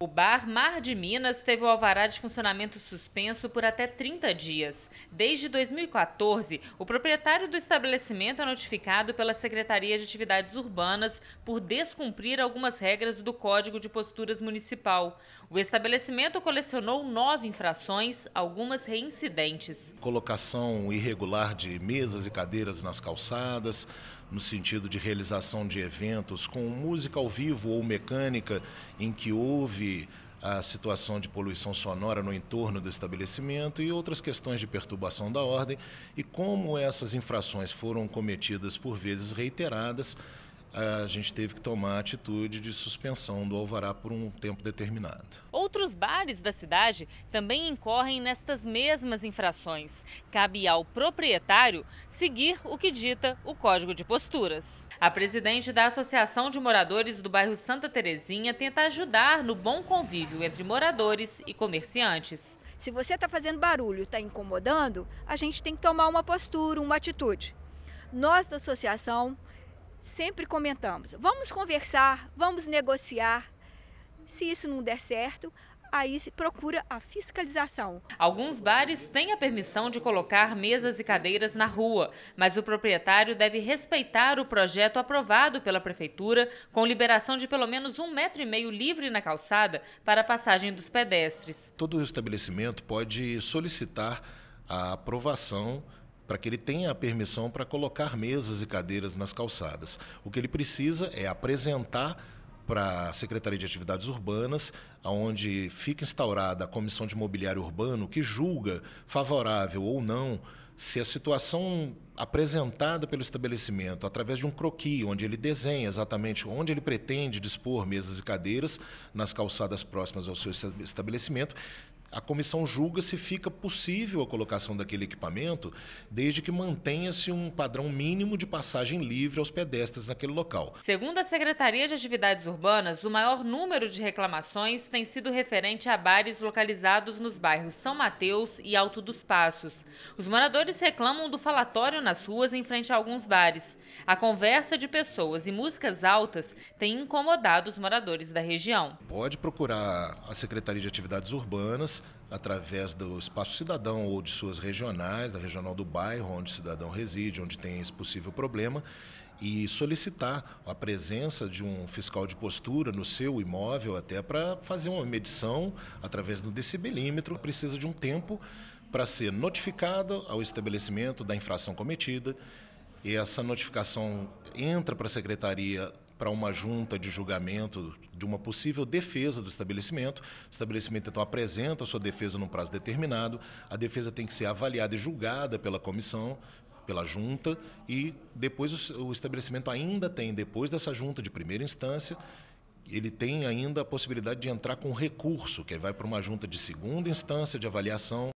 O bar Mar de Minas teve o alvará de funcionamento suspenso por até 30 dias. Desde 2014, o proprietário do estabelecimento é notificado pela Secretaria de Atividades Urbanas por descumprir algumas regras do Código de Posturas Municipal. O estabelecimento colecionou nove infrações, algumas reincidentes. Colocação irregular de mesas e cadeiras nas calçadas, no sentido de realização de eventos com música ao vivo ou mecânica, em que houve a situação de poluição sonora no entorno do estabelecimento e outras questões de perturbação da ordem, e como essas infrações foram cometidas por vezes reiteradas, a gente teve que tomar a atitude de suspensão do alvará por um tempo determinado. Outros bares da cidade também incorrem nestas mesmas infrações. Cabe ao proprietário seguir o que dita o Código de Posturas. A presidente da Associação de Moradores do bairro Santa Terezinha tenta ajudar no bom convívio entre moradores e comerciantes. Se você está fazendo barulho, está incomodando, a gente tem que tomar uma postura, uma atitude. Nós da associação sempre comentamos: vamos conversar, vamos negociar. Se isso não der certo, aí se procura a fiscalização. Alguns bares têm a permissão de colocar mesas e cadeiras na rua, mas o proprietário deve respeitar o projeto aprovado pela prefeitura, com liberação de pelo menos um metro e meio livre na calçada para a passagem dos pedestres. Todo estabelecimento pode solicitar a aprovação para que ele tenha a permissão para colocar mesas e cadeiras nas calçadas. O que ele precisa é apresentar para a Secretaria de Atividades Urbanas, onde fica instaurada a Comissão de Mobiliário Urbano, que julga favorável ou não se a situação apresentada pelo estabelecimento através de um croqui, onde ele desenha exatamente onde ele pretende dispor mesas e cadeiras nas calçadas próximas ao seu estabelecimento, a comissão julga se fica possível a colocação daquele equipamento, desde que mantenha-se um padrão mínimo de passagem livre aos pedestres naquele local. Segundo a Secretaria de Atividades Urbanas, o maior número de reclamações tem sido referente a bares localizados nos bairros São Mateus e Alto dos Passos. Os moradores reclamam do falatório nas ruas em frente a alguns bares. A conversa de pessoas e músicas altas tem incomodado os moradores da região. Pode procurar a Secretaria de Atividades Urbanas através do Espaço Cidadão ou de suas regionais, da regional do bairro onde o cidadão reside, onde tem esse possível problema, e solicitar a presença de um fiscal de postura no seu imóvel até para fazer uma medição através do decibelímetro. Precisa de um tempo para ser notificado ao estabelecimento da infração cometida. E essa notificação entra para a secretaria para uma junta de julgamento de uma possível defesa do estabelecimento. O estabelecimento então apresenta a sua defesa num prazo determinado. A defesa tem que ser avaliada e julgada pela comissão, pela junta e depois o, estabelecimento ainda tem depois dessa junta de primeira instância ele tem ainda a possibilidade de entrar com recurso, que vai para uma junta de segunda instância de avaliação